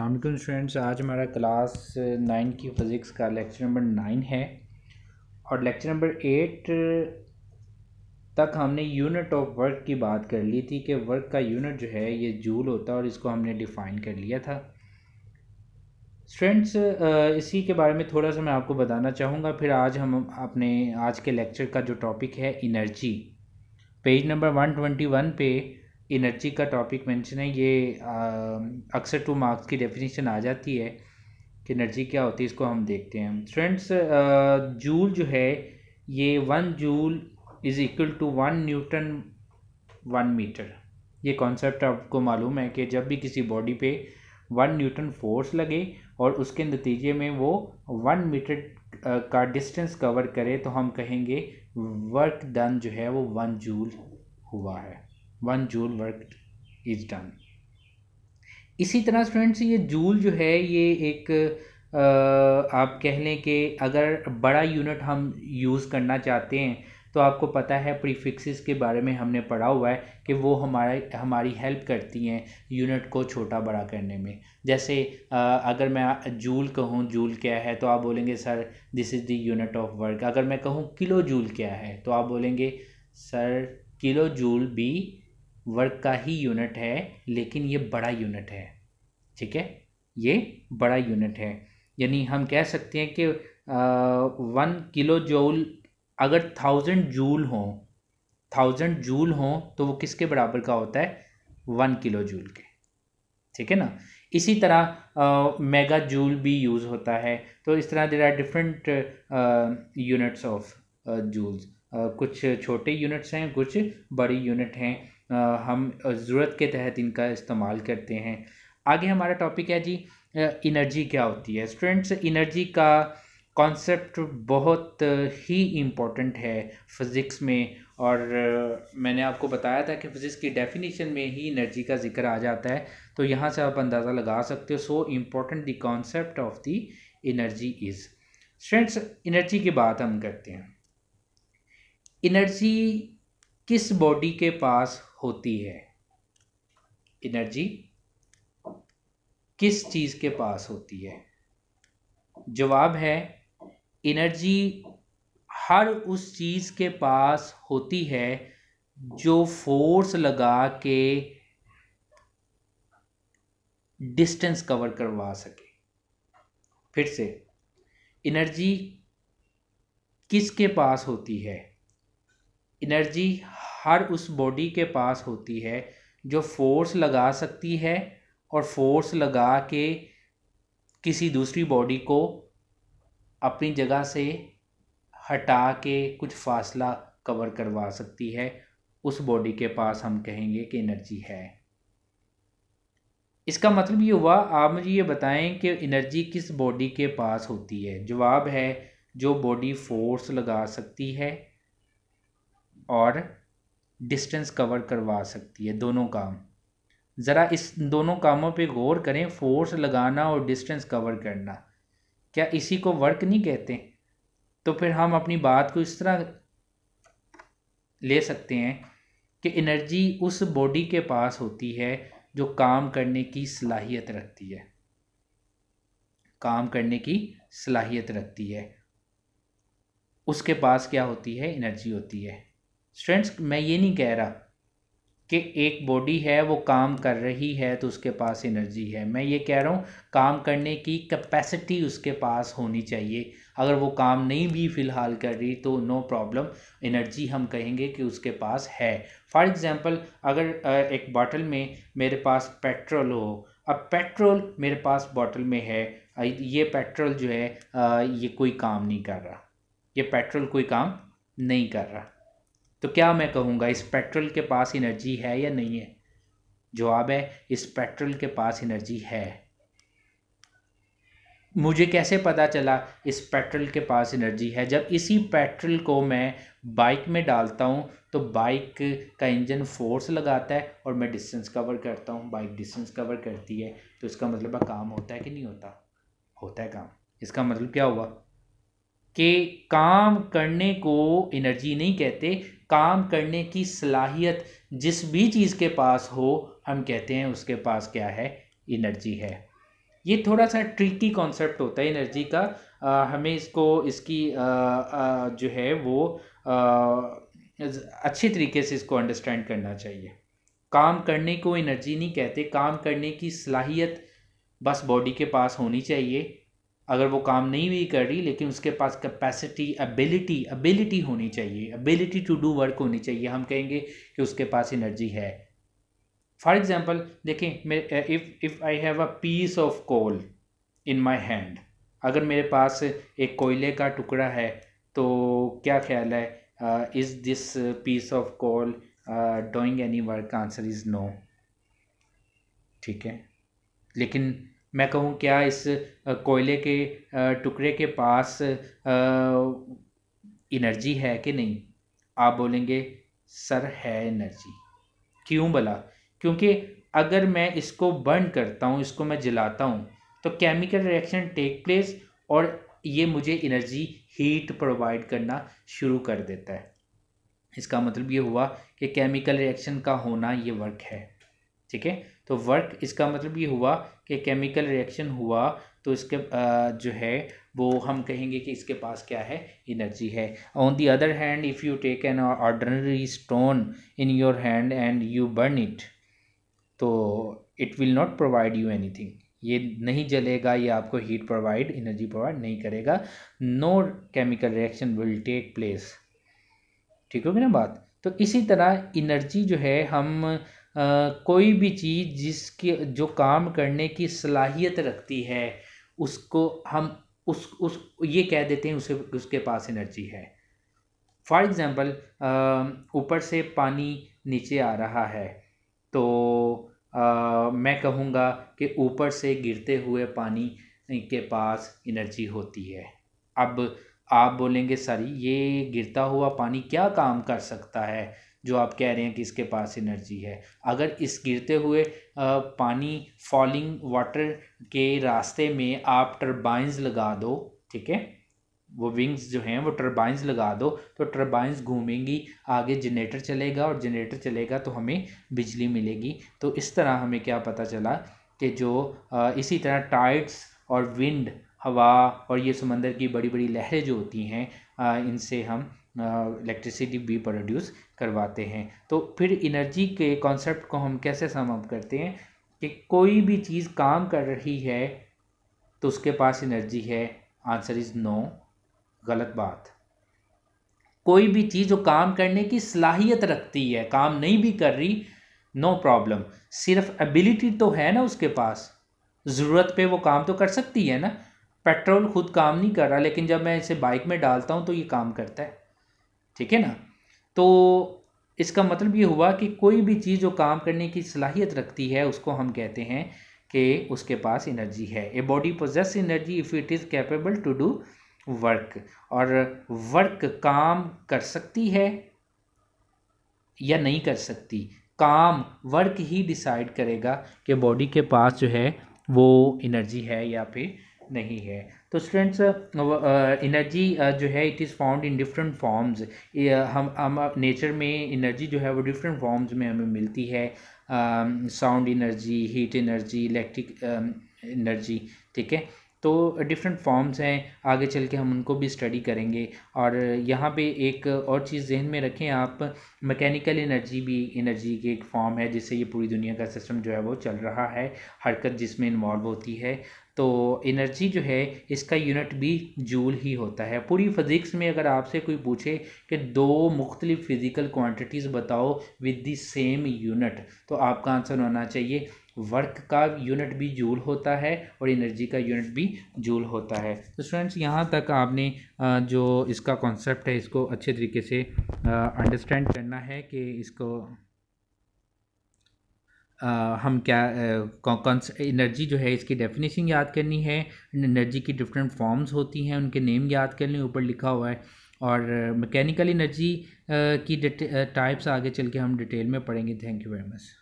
अल्लाम स्टूडेंट्स आज हमारा क्लास नाइन की फ़िज़िक्स का लेक्चर नंबर नाइन है और लेक्चर नंबर एट तक हमने यूनिट ऑफ वर्क की बात कर ली थी कि वर्क का यूनिट जो है ये जूल होता है और इसको हमने डिफ़ाइन कर लिया था स्टूडेंट्स इसी के बारे में थोड़ा सा मैं आपको बताना चाहूँगा फिर आज हम अपने आज के लेक्चर का जो टॉपिक है energy page number one twenty one पे एनर्जी का टॉपिक मेंशन है ये अक्सर टू मार्क्स की डेफिनेशन आ जाती है कि एनर्जी क्या होती है इसको हम देखते हैं फ्रेंड्स जूल जो है ये one joule is equal to one newton one metre ये कॉन्सेप्ट आपको मालूम है कि जब भी किसी बॉडी पे वन न्यूटन फोर्स लगे और उसके नतीजे में वो वन मीटर का डिस्टेंस कवर करे तो हम कहेंगे वर्क डन जो है वो वन जूल हुआ है one joule work is done इसी तरह स्टूडेंट्स ये जूल जो है ये एक आ, आप कह लें कि अगर बड़ा यूनिट हम यूज़ करना चाहते हैं तो आपको पता है प्रीफिक्सेस के बारे में हमने पढ़ा हुआ है कि वो हमारे हमारी हेल्प करती हैं यूनिट को छोटा बड़ा करने में जैसे आ, अगर मैं जूल कहूँ जूल क्या है तो आप बोलेंगे sir this is the unit of work अगर मैं कहूँ किलो जूल क्या है तो आप बोलेंगे सर किलो जूल बी वर्क का ही यूनिट है लेकिन ये बड़ा यूनिट है ठीक है ये बड़ा यूनिट है यानी हम कह सकते हैं कि वन किलो जूल अगर थाउजेंड जूल हों थाउजेंड जूल हों तो वो किसके बराबर का होता है वन किलो जूल के ठीक है ना इसी तरह मेगा जूल भी यूज़ होता है तो इस तरह there are different units of joules कुछ छोटे यूनिट्स हैं कुछ बड़ी यूनिट हैं हम ज़रूरत के तहत इनका इस्तेमाल करते हैं आगे हमारा टॉपिक है जी इनर्जी क्या होती है स्टूडेंट्स इनर्जी का कॉन्सेप्ट बहुत ही इम्पोर्टेंट है फिज़िक्स में और मैंने आपको बताया था कि फिज़िक्स की डेफिनेशन में ही एनर्जी का जिक्र आ जाता है तो यहाँ से आप अंदाज़ा लगा सकते हो so important the concept of the energy is students energy की बात हम करते हैं एनर्जी किस बॉडी के पास होती है एनर्जी किस चीज़ के पास होती है जवाब है एनर्जी हर उस चीज़ के पास होती है जो फोर्स लगा के डिस्टेंस कवर करवा सके फिर से एनर्जी किसके पास होती है एनर्जी हर उस बॉडी के पास होती है जो फोर्स लगा सकती है और फोर्स लगा के किसी दूसरी बॉडी को अपनी जगह से हटा के कुछ फासला कवर करवा सकती है उस बॉडी के पास हम कहेंगे कि एनर्जी है इसका मतलब ये हुआ आप मुझे ये बताएं कि एनर्जी किस बॉडी के पास होती है जवाब है जो बॉडी फोर्स लगा सकती है और डिस्टेंस कवर करवा सकती है दोनों काम ज़रा इस दोनों कामों पे गौर करें फोर्स लगाना और डिस्टेंस कवर करना क्या इसी को वर्क नहीं कहते तो फिर हम अपनी बात को इस तरह ले सकते हैं कि एनर्जी उस बॉडी के पास होती है जो काम करने की सलाहियत रखती है काम करने की सलाहियत रखती है उसके पास क्या होती है एनर्जी होती है स्टूडेंट्स मैं ये नहीं कह रहा कि एक बॉडी है वो काम कर रही है तो उसके पास एनर्जी है मैं ये कह रहा हूँ काम करने की कैपेसिटी उसके पास होनी चाहिए अगर वो काम नहीं भी फ़िलहाल कर रही तो नो प्रॉब्लम एनर्जी हम कहेंगे कि उसके पास है फॉर एग्ज़ाम्पल अगर एक बॉटल में मेरे पास पेट्रोल हो अब पेट्रोल मेरे पास बॉटल में है ये पेट्रोल जो है ये कोई काम नहीं कर रहा ये पेट्रोल कोई काम नहीं कर रहा तो क्या मैं कहूँगा इस पेट्रोल के पास एनर्जी है या नहीं है जवाब है इस पेट्रोल के पास एनर्जी है मुझे कैसे पता चला इस पेट्रोल के पास एनर्जी है जब इसी पेट्रोल को मैं बाइक में डालता हूँ तो बाइक का इंजन फोर्स लगाता है और मैं डिस्टेंस कवर करता हूँ बाइक डिस्टेंस कवर करती है तो इसका मतलब काम होता है कि नहीं होता होता है काम इसका मतलब क्या हुआ कि काम करने को एनर्जी नहीं कहते काम करने की सलाहियत जिस भी चीज़ के पास हो हम कहते हैं उसके पास क्या है एनर्जी है ये थोड़ा सा ट्रिकी कॉन्सेप्ट होता है एनर्जी का आ, हमें इसको इसकी आ, आ, जो है वो अच्छे तरीके से इसको अंडरस्टैंड करना चाहिए काम करने को एनर्जी नहीं कहते काम करने की सलाहियत बस बॉडी के पास होनी चाहिए अगर वो काम नहीं भी कर रही लेकिन उसके पास कैपेसिटी एबिलिटी एबिलिटी होनी चाहिए एबिलिटी टू डू वर्क होनी चाहिए हम कहेंगे कि उसके पास एनर्जी है फॉर एग्ज़ाम्पल देखें if if I have a piece of coal in my hand अगर मेरे पास एक कोयले का टुकड़ा है तो क्या ख्याल है is this piece of coal doing any work answer is no ठीक है लेकिन मैं कहूँ क्या इस कोयले के टुकड़े के पास एनर्जी है कि नहीं आप बोलेंगे सर है एनर्जी क्यों बला क्योंकि अगर मैं इसको बर्न करता हूँ इसको मैं जलाता हूँ तो केमिकल रिएक्शन टेक प्लेस और ये मुझे एनर्जी हीट प्रोवाइड करना शुरू कर देता है इसका मतलब ये हुआ कि केमिकल रिएक्शन का होना ये वर्क है ठीक है तो वर्क इसका मतलब ये हुआ कि केमिकल रिएक्शन हुआ तो इसके जो है वो हम कहेंगे कि इसके पास क्या है एनर्जी है on the other hand if you take an ordinary stone in your hand and you burn it तो it will not provide you any ये नहीं जलेगा ये आपको हीट प्रोवाइड एनर्जी प्रोवाइड नहीं करेगा no chemical reaction will take place ठीक होगी ना बात तो इसी तरह एनर्जी जो है हम कोई भी चीज़ जिसके जो काम करने की सलाहियत रखती है उसको हम उस उस ये कह देते हैं उसे उसके पास एनर्जी है फॉर एग्ज़ाम्पल ऊपर से पानी नीचे आ रहा है तो आ, मैं कहूँगा कि ऊपर से गिरते हुए पानी के पास एनर्जी होती है अब आप बोलेंगे सर ये गिरता हुआ पानी क्या काम कर सकता है जो आप कह रहे हैं कि इसके पास एनर्जी है अगर इस गिरते हुए पानी फॉलिंग वाटर के रास्ते में आप टर्बाइंस लगा दो ठीक है वो विंग्स जो हैं वो टर्बाइंस लगा दो तो टर्बाइंस घूमेंगी आगे जनरेटर चलेगा और जनरेटर चलेगा तो हमें बिजली मिलेगी तो इस तरह हमें क्या पता चला कि जो इसी तरह टाइड्स और विंड हवा और ये समंदर की बड़ी बड़ी लहरें जो होती हैं इनसे हम इलेक्ट्रिसिटी भी प्रोड्यूस करवाते हैं तो फिर एनर्जी के कॉन्सेप्ट को हम कैसे सम करते हैं कि कोई भी चीज़ काम कर रही है तो उसके पास एनर्जी है आंसर इज़ नो गलत बात कोई भी चीज़ जो काम करने की सलाहियत रखती है काम नहीं भी कर रही नो प्रॉब्लम सिर्फ एबिलिटी तो है ना उसके पास ज़रूरत पे वो काम तो कर सकती है ना पेट्रोल खुद काम नहीं कर रहा लेकिन जब मैं इसे बाइक में डालता हूँ तो ये काम करता है ठीक है ना तो इसका मतलब ये हुआ कि कोई भी चीज़ जो काम करने की सलाहियत रखती है उसको हम कहते हैं कि उसके पास एनर्जी है a body possesses energy if it is capable to do work और वर्क काम कर सकती है या नहीं कर सकती काम वर्क ही डिसाइड करेगा कि बॉडी के पास जो है वो एनर्जी है या फिर नहीं है तो students energy uh, uh, uh, जो है it is found in different forms हम हम नेचर में एनर्जी जो है वो डिफरेंट फॉर्म्स में हमें मिलती है sound energy heat energy electric energy ठीक है तो डिफरेंट फॉर्म्स हैं आगे चल के हम उनको भी स्टडी करेंगे और यहाँ पे एक और चीज़ जहन में रखें आप मैकेनिकल एनर्जी भी एनर्जी की एक फॉर्म है जिससे ये पूरी दुनिया का सिस्टम जो है वो चल रहा है हरकत जिसमें इन्वॉल्व होती है तो एनर्जी जो है इसका यूनिट भी जूल ही होता है पूरी फिज़िक्स में अगर आपसे कोई पूछे कि दो मुख्तलिफ फ़िज़िकल क्वांटिटीज़ बताओ विद दी सेम यूनिट तो आपका आंसर होना चाहिए वर्क का यूनिट भी जूल होता है और एनर्जी का यूनिट भी जूल होता है तो स्टूडेंट्स यहाँ तक आपने जो इसका कॉन्सेप्ट है इसको अच्छे तरीके से अंडरस्टैंड करना है कि इसको आ, हम क्या कौन एनर्जी जो है इसकी डेफिनेशन याद करनी है एनर्जी की डिफरेंट फॉर्म्स होती हैं उनके नेम याद करने ऊपर लिखा हुआ है और मैकेनिकल एनर्जी की टाइप्स आगे चल के हम डिटेल में पढ़ेंगे थैंक यू वेरी मच